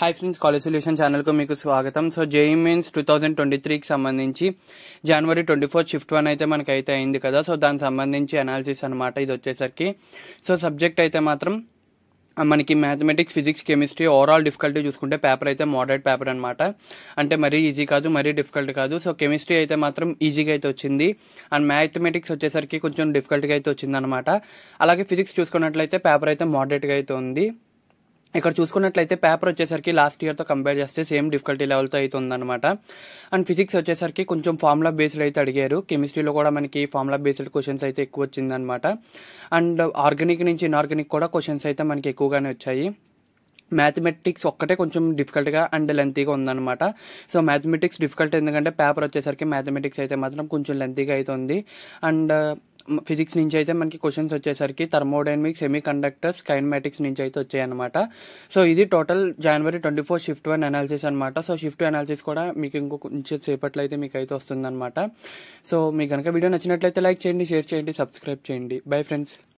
hi friends college solution ఛానల్కు మీకు స్వాగతం so JE means two thousand twenty త్రీకి సంబంధించి జనవరి ట్వంటీ ఫోర్ షిఫ్ట్ వన్ అయితే మనకైతే అయింది కదా సో దానికి సంబంధించి అనాలిసిస్ అనమాట ఇది వచ్చేసరికి సో సబ్జెక్ట్ అయితే మాత్రం మనకి mathematics physics chemistry overall difficulty చూసుకుంటే పేపర్ అయితే మోడరేట్ పేపర్ అనమాట అంటే మరీ ఈజీ కాదు మరీ డిఫికల్ట్ కాదు సో కెమిస్ట్రీ అయితే మాత్రం ఈజీగా అయితే వచ్చింది అండ్ మ్యాథమెటిక్స్ వచ్చేసరికి కొంచెం డిఫికల్ట్గా అయితే వచ్చింది అనమాట అలాగే ఫిజిక్స్ చూసుకున్నట్లయితే పేపర్ అయితే మోడరేట్గా అయితే ఉంది ఇక్కడ చూసుకున్నట్లయితే పేపర్ వచ్చేసరికి లాస్ట్ ఇయర్తో కంపేర్ చేస్తే సేమ్ డిఫికల్టీ లెవెల్తో అయితే ఉందన్నమాట అండ్ ఫిజిక్స్ వచ్చేసరికి కొంచెం ఫార్ములా బేస్డ్ అయితే అడిగారు కెమిస్ట్రీలో కూడా మనకి ఫార్ములా బేస్డ్ క్వశ్చన్స్ అయితే ఎక్కువ వచ్చిందనమాట అండ్ ఆర్గానిక్ నుంచి ఇన్ఆర్గానిక్ కూడా క్వశ్చన్స్ అయితే మనకి ఎక్కువగానే వచ్చాయి మ్యాథమెటిక్స్ ఒక్కటే కొంచెం డిఫికల్ట్గా అండ్ లెంతీగా ఉందన్నమాట సో మ్యాథమెటిక్స్ డిఫికల్ట్ ఎందుకంటే పేపర్ వచ్చేసరికి మ్యాథమెటిక్స్ అయితే మాత్రం కొంచెం లెంతీగా అయితే ఉంది అండ్ ఫిజిక్స్ నుంచి అయితే మనకి క్వశ్చన్స్ వచ్చేసరికి థర్మోడైనమిక్స్ సెమీ కండక్టర్స్ కైనమాటిక్స్ నుంచి అయితే వచ్చాయన్నమాట సో ఇది టోటల్ జనవరి twenty four shift one analysis అనమాట సో షిఫ్ట్ అనాలిసిస్ కూడా మీకు ఇంకో కొంచెం సేపట్లో అయితే మీకు అయితే వస్తుందన్నమాట సో మీకు కనుక వీడియో నచ్చినట్లయితే లైక్ చేయండి షేర్ చేయండి సబ్స్క్రైబ్ చేయండి బై ఫ్రెండ్స్